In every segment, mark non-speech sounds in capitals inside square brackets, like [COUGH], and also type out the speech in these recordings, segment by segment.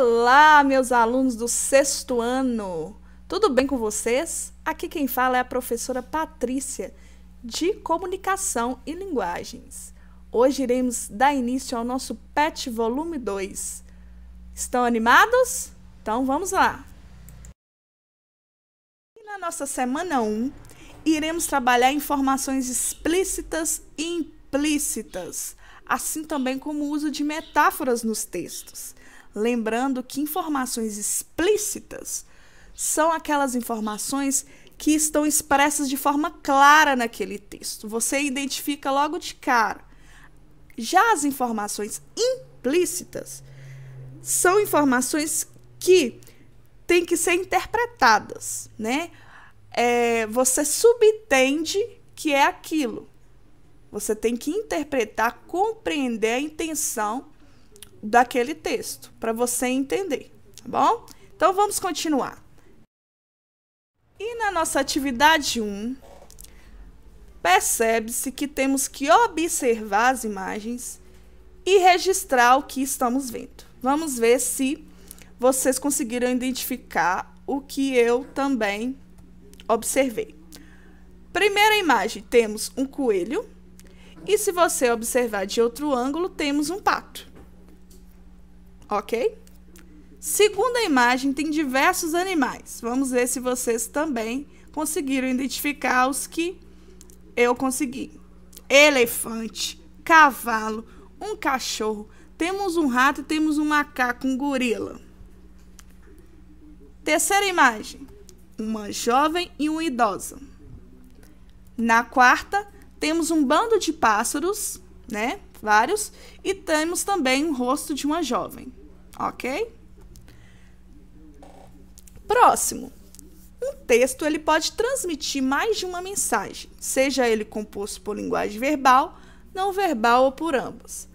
Olá, meus alunos do sexto ano! Tudo bem com vocês? Aqui quem fala é a professora Patrícia, de Comunicação e Linguagens. Hoje iremos dar início ao nosso PET Volume 2. Estão animados? Então vamos lá! E na nossa semana 1, iremos trabalhar informações explícitas e implícitas, assim também como o uso de metáforas nos textos. Lembrando que informações explícitas são aquelas informações que estão expressas de forma clara naquele texto. Você identifica logo de cara. Já as informações implícitas são informações que têm que ser interpretadas, né? É, você subtende que é aquilo. Você tem que interpretar, compreender a intenção daquele texto, para você entender, tá bom? Então vamos continuar. E na nossa atividade 1, percebe-se que temos que observar as imagens e registrar o que estamos vendo. Vamos ver se vocês conseguiram identificar o que eu também observei. Primeira imagem, temos um coelho. E se você observar de outro ângulo, temos um pato ok? Segunda imagem tem diversos animais. Vamos ver se vocês também conseguiram identificar os que eu consegui. Elefante, cavalo, um cachorro, temos um rato e temos um macaco, um gorila. Terceira imagem, uma jovem e uma idosa. Na quarta, temos um bando de pássaros, né? Vários, e temos também o rosto de uma jovem ok? Próximo. Um texto ele pode transmitir mais de uma mensagem, seja ele composto por linguagem verbal, não verbal ou por ambas.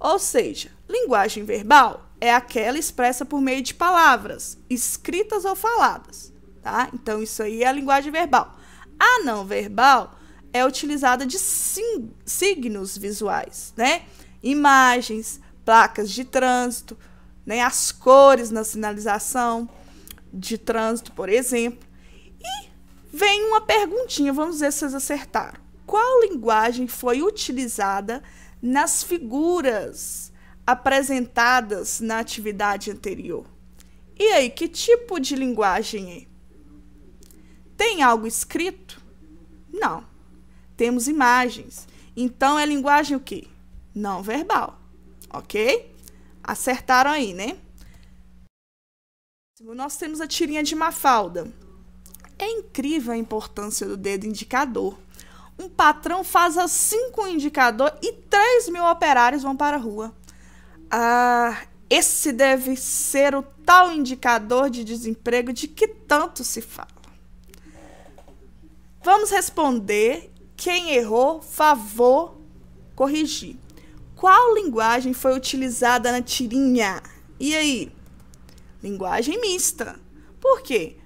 Ou seja, linguagem verbal é aquela expressa por meio de palavras, escritas ou faladas, tá? Então isso aí é a linguagem verbal. A não verbal é utilizada de signos visuais, né? Imagens, placas de trânsito, né? As cores na sinalização de trânsito, por exemplo. E vem uma perguntinha, vamos ver se vocês acertaram. Qual linguagem foi utilizada nas figuras apresentadas na atividade anterior? E aí, que tipo de linguagem é? Tem algo escrito? Não. Temos imagens. Então é linguagem o quê? Não verbal. OK? Acertaram aí, né? Nós temos a tirinha de Mafalda. É incrível a importância do dedo indicador. Um patrão faz assim com o indicador e 3 mil operários vão para a rua. Ah, esse deve ser o tal indicador de desemprego de que tanto se fala. Vamos responder. Quem errou, favor corrigir. Qual linguagem foi utilizada na tirinha? E aí? Linguagem mista. Por quê?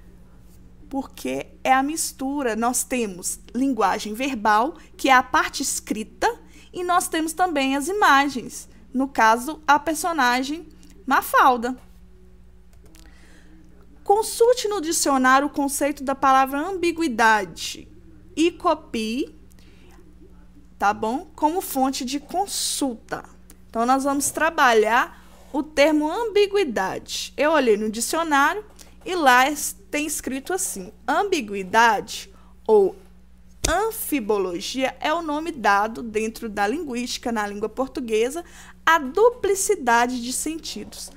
Porque é a mistura. Nós temos linguagem verbal, que é a parte escrita, e nós temos também as imagens. No caso, a personagem Mafalda. Consulte no dicionário o conceito da palavra ambiguidade e copie tá bom? Como fonte de consulta. Então, nós vamos trabalhar o termo ambiguidade. Eu olhei no dicionário e lá tem escrito assim: ambiguidade ou anfibologia é o nome dado dentro da linguística, na língua portuguesa, à duplicidade de sentidos.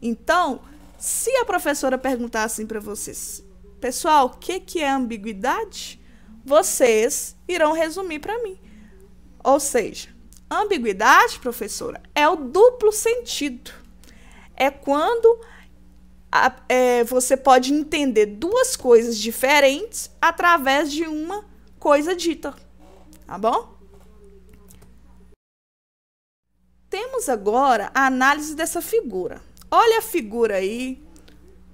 Então, se a professora perguntar assim para vocês, pessoal, o que, que é ambiguidade? Vocês irão resumir para mim. Ou seja, ambiguidade, professora, é o duplo sentido. É quando a, é, você pode entender duas coisas diferentes através de uma coisa dita. Tá bom? Temos agora a análise dessa figura. Olha a figura aí,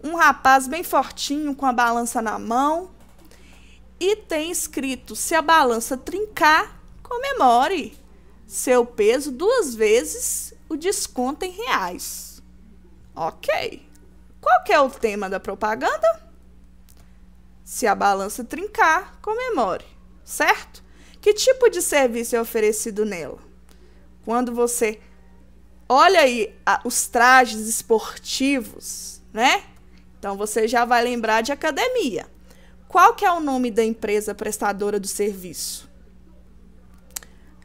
um rapaz bem fortinho com a balança na mão e tem escrito: se a balança trincar, comemore seu peso duas vezes o desconto em reais. Ok. Qual é o tema da propaganda? Se a balança trincar, comemore, certo? Que tipo de serviço é oferecido nela? Quando você olha aí a, os trajes esportivos, né? Então você já vai lembrar de academia. Qual que é o nome da empresa prestadora do serviço?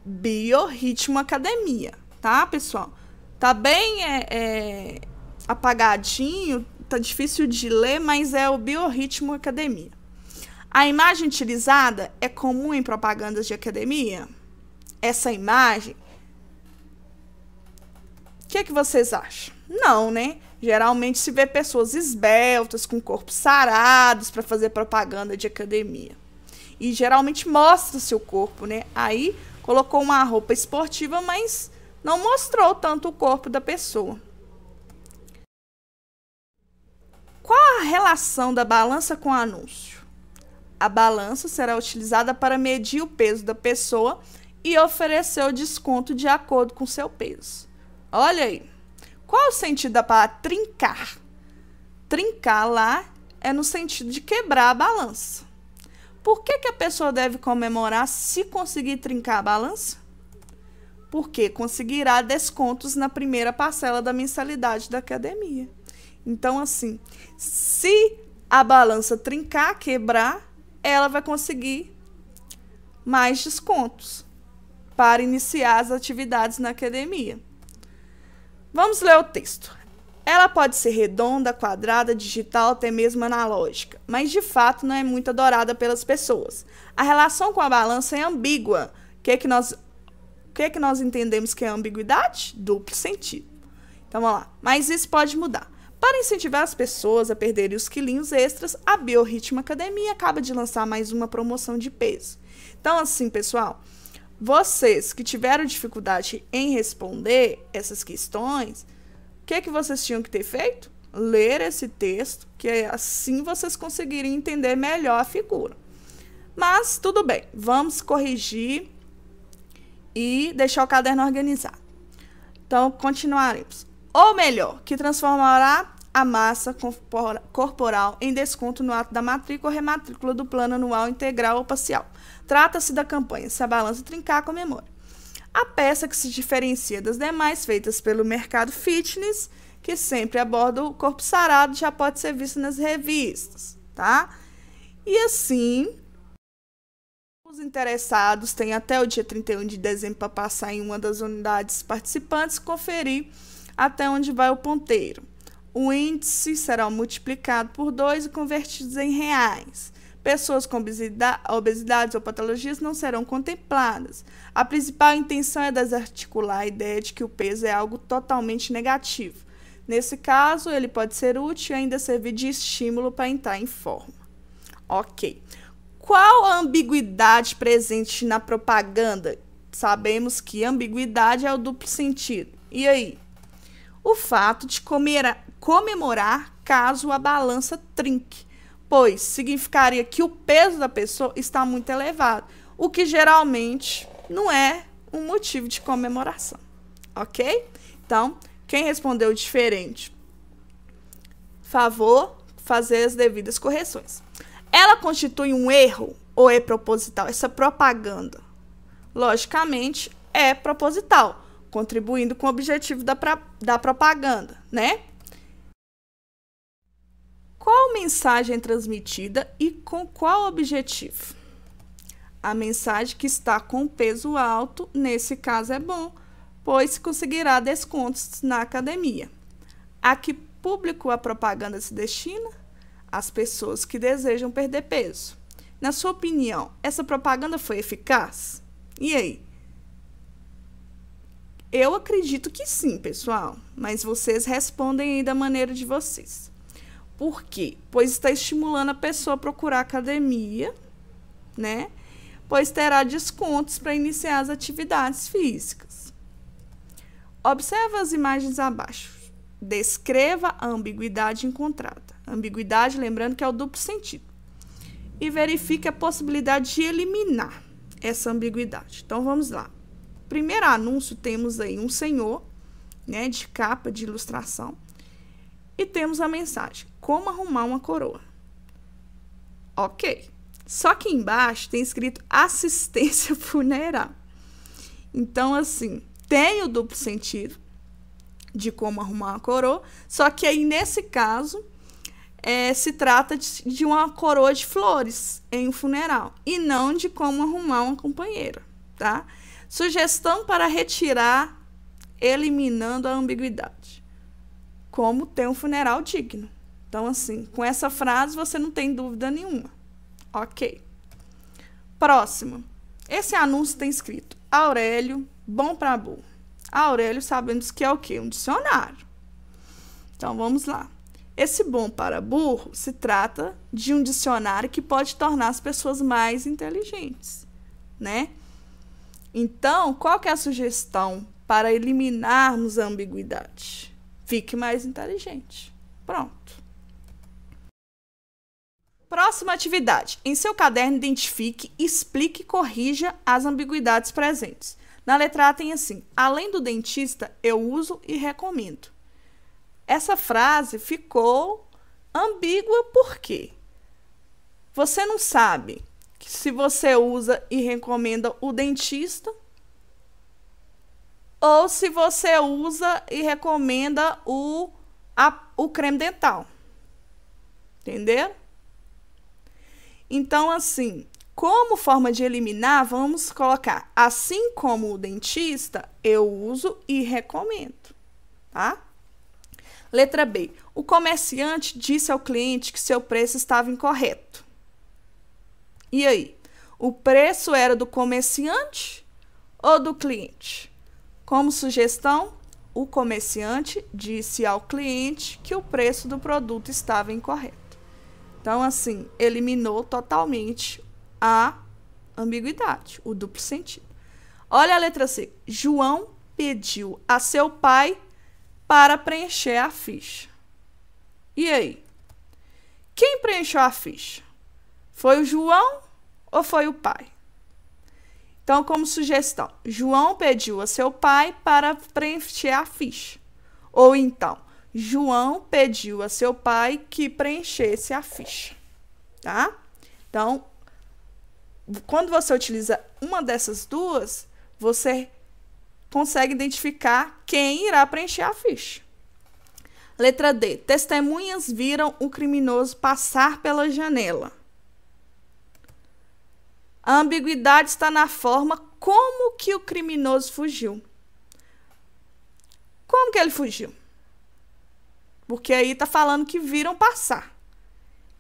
Biorritmo Academia, tá, pessoal? Tá bem é, é, apagadinho, tá difícil de ler, mas é o Biorritmo Academia. A imagem utilizada é comum em propagandas de academia? Essa imagem. O que, é que vocês acham? Não, né? Geralmente se vê pessoas esbeltas, com corpos sarados, para fazer propaganda de academia. E geralmente mostra seu corpo, né? Aí colocou uma roupa esportiva, mas não mostrou tanto o corpo da pessoa. Qual a relação da balança com o anúncio? A balança será utilizada para medir o peso da pessoa e oferecer o desconto de acordo com seu peso. Olha aí. Qual o sentido da palavra trincar? Trincar lá é no sentido de quebrar a balança. Por que, que a pessoa deve comemorar se conseguir trincar a balança? Porque conseguirá descontos na primeira parcela da mensalidade da academia. Então, assim, se a balança trincar, quebrar, ela vai conseguir mais descontos para iniciar as atividades na academia. Vamos ler o texto. Ela pode ser redonda, quadrada, digital, até mesmo analógica, mas de fato não é muito adorada pelas pessoas. A relação com a balança é ambígua. O que é que nós, o que é que nós entendemos que é ambiguidade? Duplo sentido. Então vamos lá. Mas isso pode mudar. Para incentivar as pessoas a perderem os quilinhos extras, a Biorritmo Academia acaba de lançar mais uma promoção de peso. Então, assim, pessoal, vocês que tiveram dificuldade em responder essas questões, que, que vocês tinham que ter feito? Ler esse texto, que assim vocês conseguirem entender melhor a figura. Mas tudo bem, vamos corrigir e deixar o caderno organizado. Então, continuaremos. Ou melhor, que transformará a massa corporal em desconto no ato da matrícula ou rematrícula do plano anual integral ou parcial. Trata-se da campanha Se a Balança Trincar, comemora. A peça que se diferencia das demais feitas pelo mercado fitness, que sempre aborda o corpo sarado, já pode ser vista nas revistas, tá? E assim, os interessados têm até o dia 31 de dezembro para passar em uma das unidades participantes e conferir até onde vai o ponteiro. O índice será multiplicado por 2 e convertido em reais. Pessoas com obesidades ou patologias não serão contempladas. A principal intenção é desarticular a ideia de que o peso é algo totalmente negativo. Nesse caso, ele pode ser útil e ainda servir de estímulo para entrar em forma. Ok. Qual a ambiguidade presente na propaganda? Sabemos que ambiguidade é o duplo sentido. E aí? O fato de comer, comemorar caso a balança trinque pois significaria que o peso da pessoa está muito elevado, o que geralmente não é um motivo de comemoração, ok? Então, quem respondeu diferente, favor fazer as devidas correções. Ela constitui um erro ou é proposital? Essa propaganda, logicamente, é proposital, contribuindo com o objetivo da, pra, da propaganda, né? Qual mensagem transmitida e com qual objetivo? A mensagem que está com peso alto, nesse caso, é bom, pois conseguirá descontos na academia. A que público a propaganda se destina? As pessoas que desejam perder peso. Na sua opinião, essa propaganda foi eficaz? E aí? Eu acredito que sim, pessoal, mas vocês respondem aí da maneira de vocês. Por quê? Pois está estimulando a pessoa a procurar academia, né? Pois terá descontos para iniciar as atividades físicas. Observe as imagens abaixo. Descreva a ambiguidade encontrada. Ambiguidade, lembrando que é o duplo sentido. E verifique a possibilidade de eliminar essa ambiguidade. Então vamos lá. Primeiro anúncio temos aí um senhor, né, de capa de ilustração, e temos a mensagem: como arrumar uma coroa. Ok. Só que embaixo tem escrito assistência [LAUGHS] funeral. Então, assim, tem o duplo sentido de como arrumar uma coroa, só que aí nesse caso é, se trata de, de uma coroa de flores em um funeral e não de como arrumar uma companheira, tá? Sugestão para retirar, eliminando a ambiguidade. Como ter um funeral digno. Então, assim, com essa frase você não tem dúvida nenhuma. Ok. Próximo. Esse anúncio tem escrito Aurélio, bom para burro. Aurélio sabemos que é o quê? Um dicionário. Então vamos lá. Esse bom para burro se trata de um dicionário que pode tornar as pessoas mais inteligentes, né? Então, qual é a sugestão para eliminarmos a ambiguidade? Fique mais inteligente. Pronto. Próxima atividade. Em seu caderno, identifique, explique e corrija as ambiguidades presentes. Na letra A tem assim: além do dentista, eu uso e recomendo. Essa frase ficou ambígua por quê? Você não sabe que se você usa e recomenda o dentista ou se você usa e recomenda o, a, o creme dental. Entenderam? Então, assim, como forma de eliminar, vamos colocar assim como o dentista, eu uso e recomendo, tá? Letra B. O comerciante disse ao cliente que seu preço estava incorreto. E aí? O preço era do comerciante ou do cliente? Como sugestão, o comerciante disse ao cliente que o preço do produto estava incorreto. Então, assim, eliminou totalmente a ambiguidade, o duplo sentido. Olha a letra C. João pediu a seu pai para preencher a ficha. E aí? Quem preencheu a ficha? Foi o João ou foi o pai? Então, como sugestão, João pediu a seu pai para preencher a ficha. Ou então, João pediu a seu pai que preenchesse a ficha, tá? Então, quando você utiliza uma dessas duas, você consegue identificar quem irá preencher a ficha. Letra D. Testemunhas viram o criminoso passar pela janela. A ambiguidade está na forma como que o criminoso fugiu. Como que ele fugiu? Porque aí tá falando que viram passar.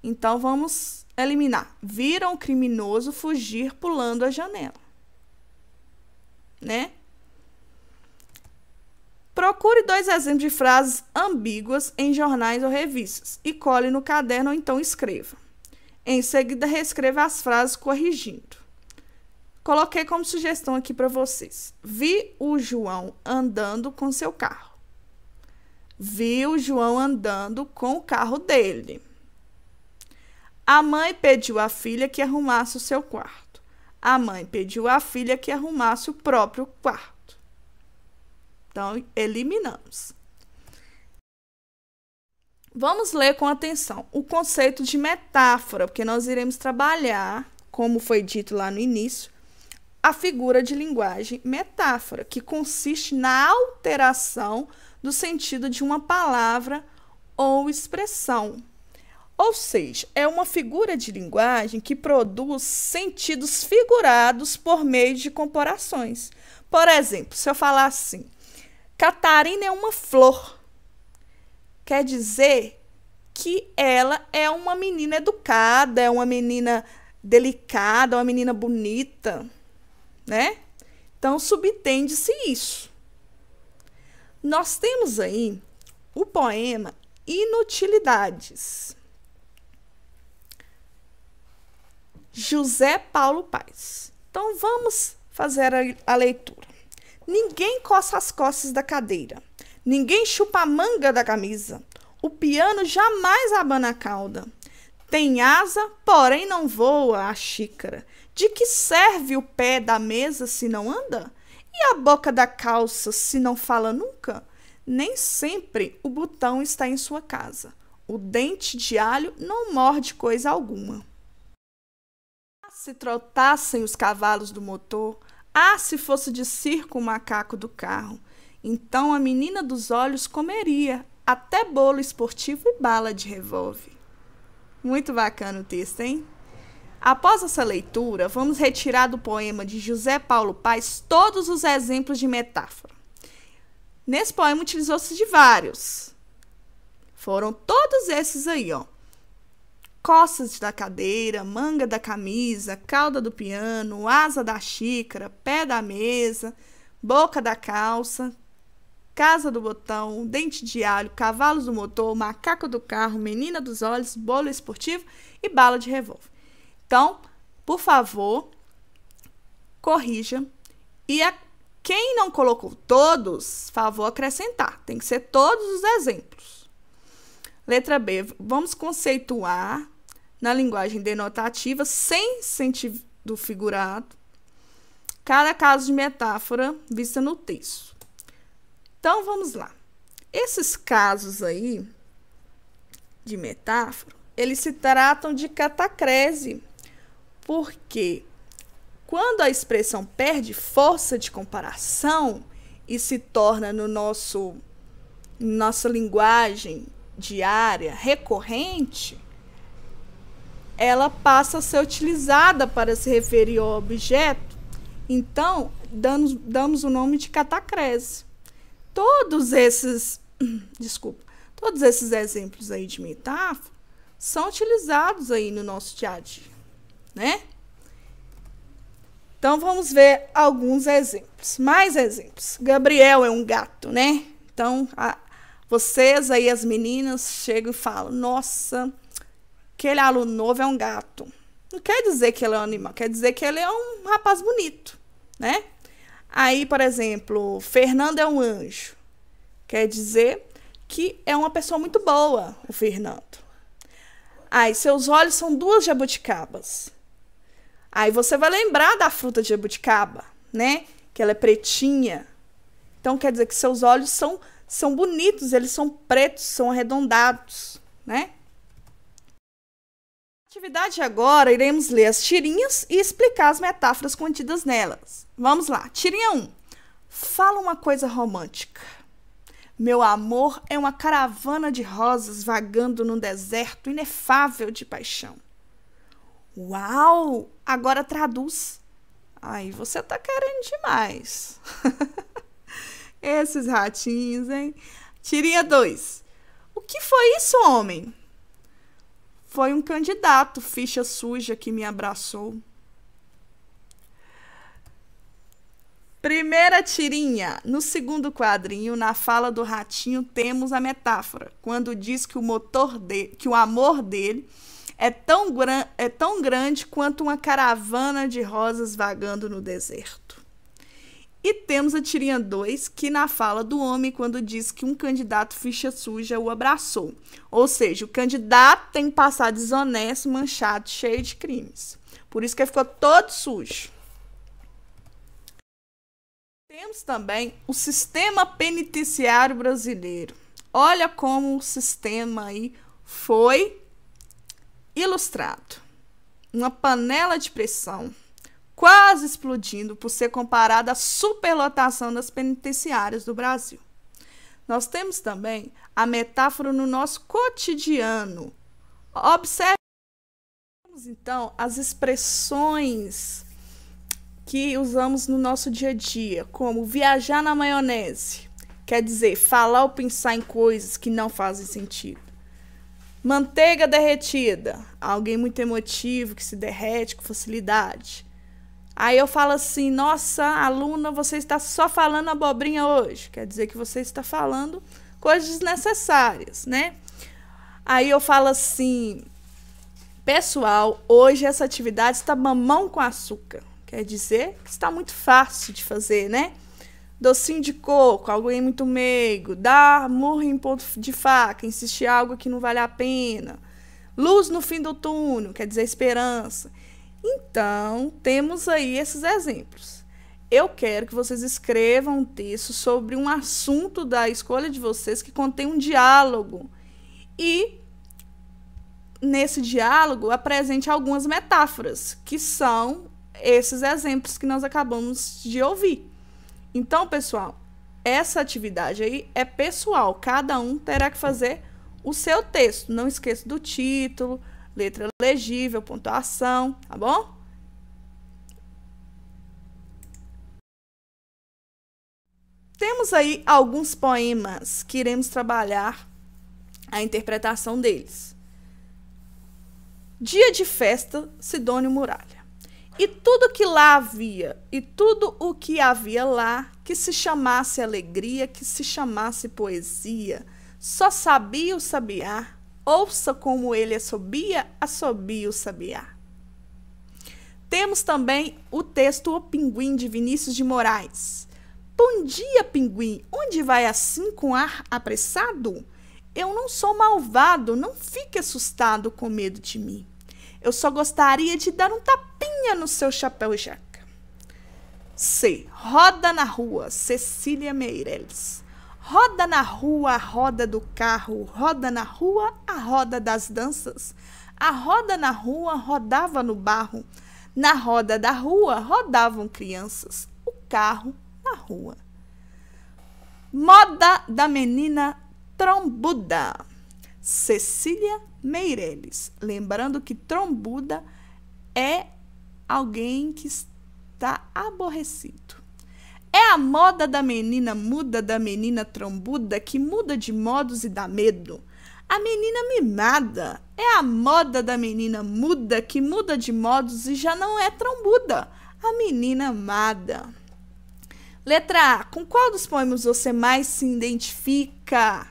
Então vamos eliminar. Viram o criminoso fugir pulando a janela. Né? Procure dois exemplos de frases ambíguas em jornais ou revistas e cole no caderno ou então escreva. Em seguida, reescreva as frases corrigindo. Coloquei como sugestão aqui para vocês. Vi o João andando com seu carro viu João andando com o carro dele. A mãe pediu à filha que arrumasse o seu quarto. A mãe pediu à filha que arrumasse o próprio quarto. Então, eliminamos. Vamos ler com atenção o conceito de metáfora, porque nós iremos trabalhar, como foi dito lá no início, a figura de linguagem metáfora, que consiste na alteração do sentido de uma palavra ou expressão. Ou seja, é uma figura de linguagem que produz sentidos figurados por meio de comparações. Por exemplo, se eu falar assim, Catarina é uma flor, quer dizer que ela é uma menina educada, é uma menina delicada, uma menina bonita, né? Então subtende-se isso. Nós temos aí o poema Inutilidades. José Paulo Paz. Então vamos fazer a, leitura. Ninguém coça as costas da cadeira. Ninguém chupa a manga da camisa. O piano jamais abana a cauda. Tem asa, porém não voa a xícara. De que serve o pé da mesa se não anda? E a boca da calça, se não fala nunca? Nem sempre o botão está em sua casa. O dente de alho não morde coisa alguma. Ah, se trotassem os cavalos do motor, ah, se fosse de circo o macaco do carro, então a menina dos olhos comeria até bolo esportivo e bala de revólver. Muito bacana o texto, hein? Após essa leitura, vamos retirar do poema de José Paulo Paz todos os exemplos de metáfora. Nesse poema utilizou-se de vários. Foram todos esses aí, ó. Costas da cadeira, manga da camisa, cauda do piano, asa da xícara, pé da mesa, boca da calça, casa do botão, dente de alho, cavalos do motor, macaco do carro, menina dos olhos, bolo esportivo e bala de revólver. Então, por favor, corrija. E a, quem não colocou todos, favor acrescentar. Tem que ser todos os exemplos. Letra B. Vamos conceituar na linguagem denotativa, sem sentido figurado, cada caso de metáfora vista no texto. Então, vamos lá. Esses casos aí de metáfora, eles se tratam de catacrese. Porque quando a expressão perde força de comparação e se torna no nosso nossa linguagem diária recorrente, ela passa a ser utilizada para se referir ao objeto. Então, damos, damos o nome de catacrese. Todos esses, [CLEARS THROAT] desculpa, todos esses exemplos aí de metáfora são utilizados aí no nosso dia a dia né? Então vamos ver alguns exemplos, mais exemplos. Gabriel é um gato, né? Então a, vocês aí as meninas chegam e falam: "Nossa, aquele aluno novo é um gato". Não quer dizer que ele é um animal, quer dizer que ele é um rapaz bonito, né? Aí, por exemplo, Fernando é um anjo. Quer dizer que é uma pessoa muito boa, o Fernando. Aí, seus olhos são duas jabuticabas. Aí você vai lembrar da fruta de jabuticaba, né? Que ela é pretinha. Então quer dizer que seus olhos são são bonitos, eles são pretos, são arredondados, né? Atividade agora, iremos ler as tirinhas e explicar as metáforas contidas nelas. Vamos lá. Tirinha 1. Fala uma coisa romântica. Meu amor é uma caravana de rosas vagando num deserto inefável de paixão. Uau! Agora traduz. Aí você tá querendo demais. [LAUGHS] Esses ratinhos, hein? Tirinha 2. O que foi isso, homem? Foi um candidato, ficha suja, que me abraçou. Primeira tirinha. No segundo quadrinho, na fala do ratinho, temos a metáfora, quando diz que o motor de, que o amor dele é tão, é tão grande quanto uma caravana de rosas vagando no deserto. E temos a tirinha 2, que na fala do homem, quando diz que um candidato ficha suja o abraçou. Ou seja, o candidato tem passado desonesto, manchado, cheio de crimes. Por isso que ele ficou todo sujo. Temos também o sistema penitenciário brasileiro. Olha como o sistema aí foi ilustrado. Uma panela de pressão quase explodindo por ser comparada à superlotação das penitenciárias do Brasil. Nós temos também a metáfora no nosso cotidiano. Observe então as expressões que usamos no nosso dia a dia, como viajar na maionese, quer dizer, falar ou pensar em coisas que não fazem sentido. Manteiga derretida. Alguém muito emotivo que se derrete com facilidade. Aí eu falo assim: nossa, aluna, você está só falando abobrinha hoje. Quer dizer que você está falando coisas desnecessárias, né? Aí eu falo assim: pessoal, hoje essa atividade está mamão com açúcar. Quer dizer que está muito fácil de fazer, né? docinho de coco, alguém muito meigo, dar murro em ponto de faca, insistir em algo que não vale a pena. Luz no fim do túnel, quer dizer esperança. Então, temos aí esses exemplos. Eu quero que vocês escrevam um texto sobre um assunto da escolha de vocês que contém um diálogo. E nesse diálogo apresente algumas metáforas, que são esses exemplos que nós acabamos de ouvir. Então, pessoal, essa atividade aí é pessoal. Cada um terá que fazer o seu texto. Não esqueça do título, letra legível, pontuação, tá bom? Temos aí alguns poemas que iremos trabalhar a interpretação deles. Dia de festa, Sidônio Muralha. E tudo que lá havia, e tudo o que havia lá, que se chamasse alegria, que se chamasse poesia, só sabia o sabiá, ouça como ele é assobia, assobia o sabiá. Temos também o texto O Pinguim de Vinícius de Moraes. Bom dia, pinguim, onde vai assim com ar apressado? Eu não sou malvado, não fique assustado com medo de mim. Eu só gostaria de dar um tapinha no seu chapéu e jaca. C. Roda na rua, Cecília Meirelles. Roda na rua a roda do carro, roda na rua a roda das danças. A roda na rua rodava no barro. Na roda da rua rodavam crianças. O carro na rua. Moda da menina trombuda. Cecília Meireles. Lembrando que trombuda é alguém que está aborrecido. É a moda da menina muda, da menina trombuda, que muda de modos e dá medo. A menina mimada é a moda da menina muda, que muda de modos e já não é trombuda. A menina amada. Letra A. Com qual dos poemas você mais se identifica?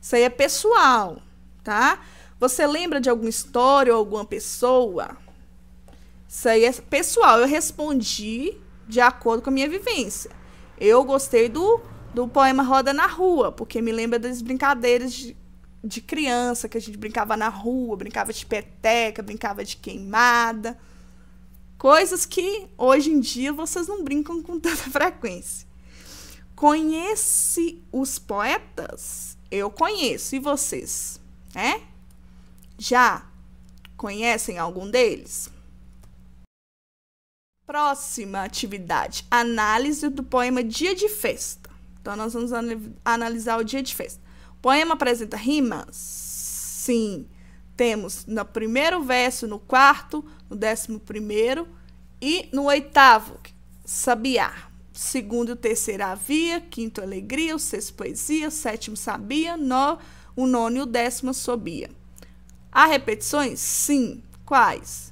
Isso aí é pessoal, tá? Você lembra de alguma história ou alguma pessoa? Isso aí é pessoal. Eu respondi de acordo com a minha vivência. Eu gostei do, do poema Roda na Rua, porque me lembra das brincadeiras de, de criança que a gente brincava na rua, brincava de peteca, brincava de queimada. Coisas que hoje em dia vocês não brincam com tanta [LAUGHS] frequência. Conhece os poetas? Eu conheço. E vocês? É? Já conhecem algum deles? Próxima atividade: análise do poema Dia de Festa. Então, nós vamos analisar o dia de festa. O poema apresenta rimas? Sim. Temos no primeiro verso, no quarto, no décimo primeiro e no oitavo, sabiá. Segundo e terceiro, havia. Quinto, alegria. O sexto, poesia. O sétimo, sabia. No, o nono e o décimo, sobia. Há repetições? Sim. Quais?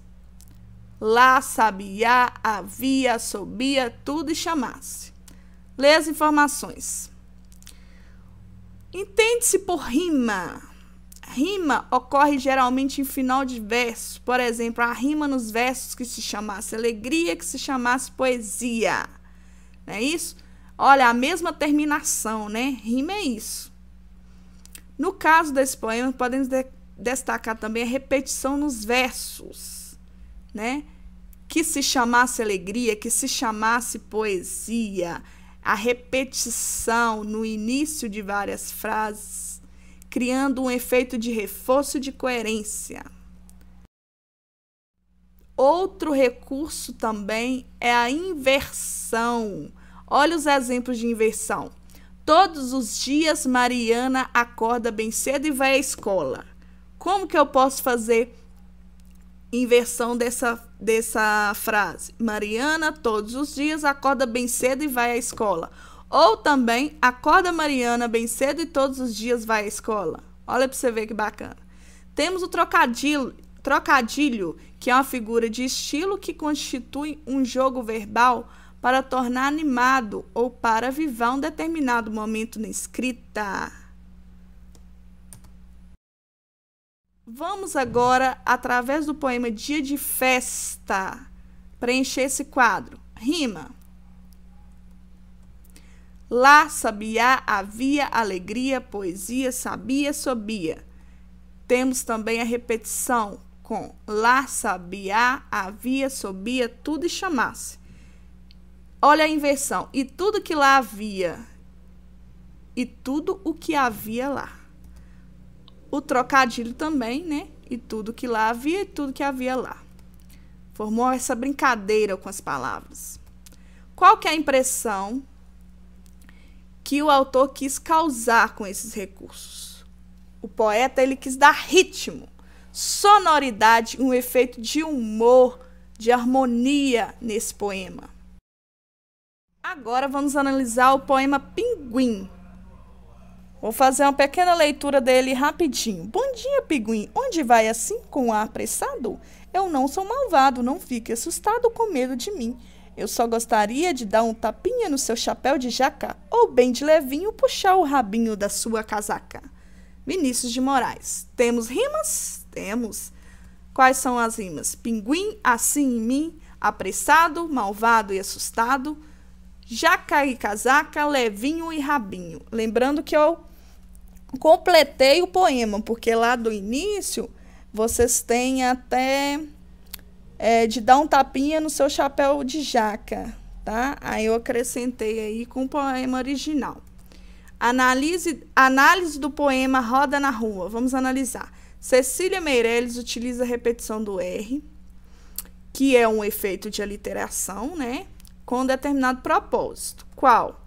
Lá, sabia havia, sobia, tudo e chamasse. Lê as informações. Entende-se por rima. Rima ocorre geralmente em final de verso. Por exemplo, a rima nos versos que se chamasse alegria, que se chamasse poesia. Não é isso? Olha, a mesma terminação, né? Rima é isso. No caso desse poema, podemos, destacar também a repetição nos versos, né? Que se chamasse alegria, que se chamasse poesia, a repetição no início de várias frases, criando um efeito de reforço de coerência. Outro recurso também é a inversão. Olha os exemplos de inversão. Todos os dias Mariana acorda bem cedo e vai à escola. Como que eu posso fazer inversão dessa, dessa frase? Mariana, todos os dias, acorda bem cedo e vai à escola. Ou também, acorda Mariana bem cedo e todos os dias vai à escola. Olha para você ver que bacana. Temos o trocadilho, trocadilho, que é uma figura de estilo que constitui um jogo verbal para tornar animado ou para avivar um determinado momento na escrita. Vamos agora, através do poema Dia de Festa, preencher esse quadro. Rima. Lá, sabiá, havia alegria, poesia, sabia, sobia. Temos também a repetição com lá, sabiá, havia, sobia, tudo e chamasse. Olha a inversão. E tudo que lá havia. E tudo o que havia lá o trocadilho também, né? E tudo que lá havia e tudo que havia lá. Formou essa brincadeira com as palavras. Qual que é a impressão que o autor quis causar com esses recursos? O poeta ele quis dar ritmo, sonoridade, um efeito de humor, de harmonia nesse poema. Agora vamos analisar o poema Pinguim, Vou fazer uma pequena leitura dele rapidinho. Bom dia, pinguim. Onde vai assim, com ar apressado? Eu não sou malvado, não fique assustado com medo de mim. Eu só gostaria de dar um tapinha no seu chapéu de jaca, ou bem de levinho puxar o rabinho da sua casaca. Vinícius de Moraes. Temos rimas? Temos. Quais são as rimas? Pinguim, assim em mim, apressado, malvado e assustado, jaca e casaca, levinho e rabinho. Lembrando que eu completei o poema, porque lá do início vocês têm até é, de dar um tapinha no seu chapéu de jaca, tá? Aí eu acrescentei aí com o poema original. Analise, análise do poema Roda na Rua. Vamos analisar. Cecília Meirelles utiliza a repetição do R, que é um efeito de aliteração, né? Com determinado propósito. Qual?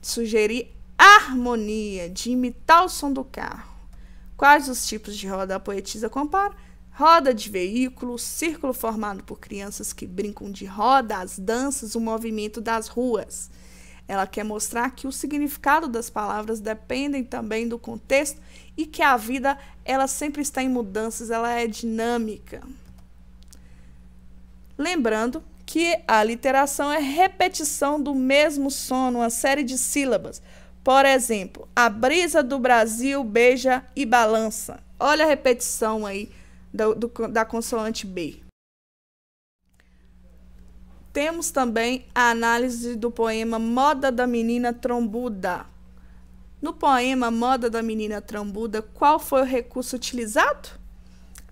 Sugerir harmonia, de imitar o som do carro. Quais os tipos de roda a poetisa compara? Roda de veículo, círculo formado por crianças que brincam de roda, as danças, o movimento das ruas. Ela quer mostrar que o significado das palavras dependem também do contexto e que a vida ela sempre está em mudanças, ela é dinâmica. Lembrando que a literação é repetição do mesmo som, uma série de sílabas. Por exemplo, a brisa do Brasil beija e balança. Olha a repetição aí do, do, da consoante B. Temos também a análise do poema Moda da Menina Trombuda. No poema Moda da Menina trombuda, qual foi o recurso utilizado?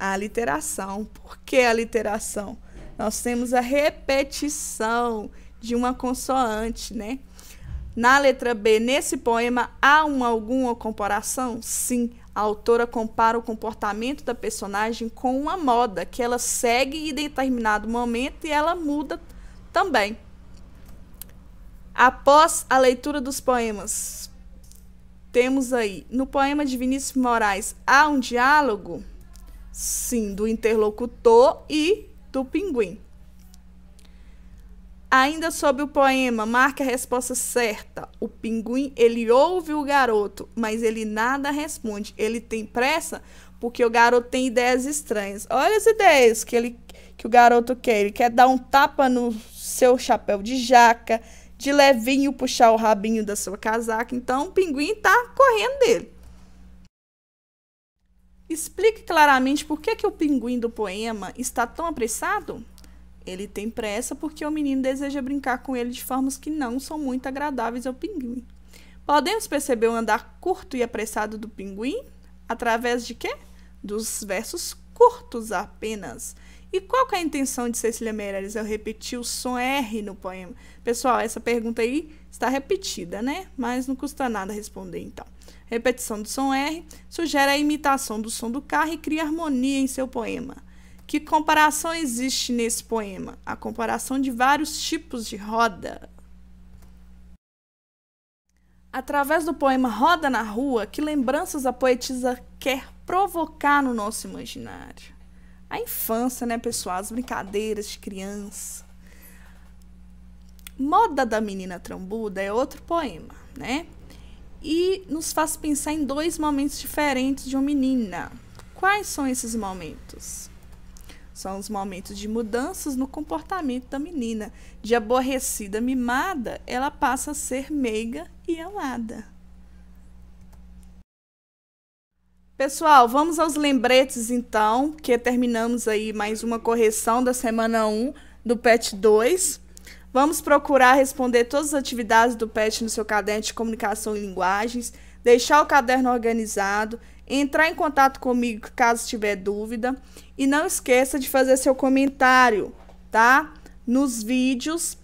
A literação. Por que a literação? Nós temos a repetição de uma consoante, né? Na letra B, nesse poema, há uma, alguma comparação? Sim, a autora compara o comportamento da personagem com uma moda que ela segue em determinado momento e ela muda também. Após a leitura dos poemas, temos aí no poema de Vinícius Moraes há um diálogo, sim, do interlocutor e do pinguim. Ainda sobre o poema, marque a resposta certa. O pinguim, ele ouve o garoto, mas ele nada responde. Ele tem pressa porque o garoto tem ideias estranhas. Olha as ideias que, ele, que o garoto quer. Ele quer dar um tapa no seu chapéu de jaca, de levinho puxar o rabinho da sua casaca. Então, o pinguim está correndo dele. Explique claramente por que, que o pinguim do poema está tão apressado? Ele tem pressa porque o menino deseja brincar com ele de formas que não são muito agradáveis ao pinguim. Podemos perceber o andar curto e apressado do pinguim através de quê? Dos versos curtos apenas. E qual é a intenção de Cecília Meirelles ao repetir o som R no poema? Pessoal, essa pergunta aí está repetida, né? Mas não custa nada responder, então. Repetição do som R sugere a imitação do som do carro e cria harmonia em seu poema. Que comparação existe nesse poema? A comparação de vários tipos de roda. Através do poema Roda na Rua, que lembranças a poetisa quer provocar no nosso imaginário? A infância, né, pessoal? As brincadeiras de criança. Moda da Menina Trambuda é outro poema, né? E nos faz pensar em dois momentos diferentes de uma menina. Quais são esses momentos? São os momentos de mudanças no comportamento da menina. De aborrecida mimada, ela passa a ser meiga e alada. Pessoal, vamos aos lembretes então, que terminamos aí mais uma correção da semana 1 do PET 2. Vamos procurar responder todas as atividades do PET no seu caderno de comunicação e linguagens, deixar o caderno organizado, entrar em contato comigo caso tiver dúvida e não esqueça de fazer seu comentário, tá? Nos vídeos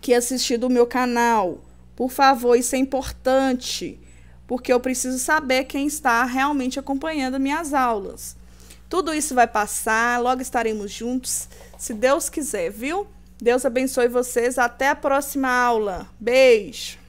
que assistir do meu canal. Por favor, isso é importante, porque eu preciso saber quem está realmente acompanhando minhas aulas. Tudo isso vai passar, logo estaremos juntos, se Deus quiser, viu? Deus abençoe vocês, até a próxima aula. Beijo!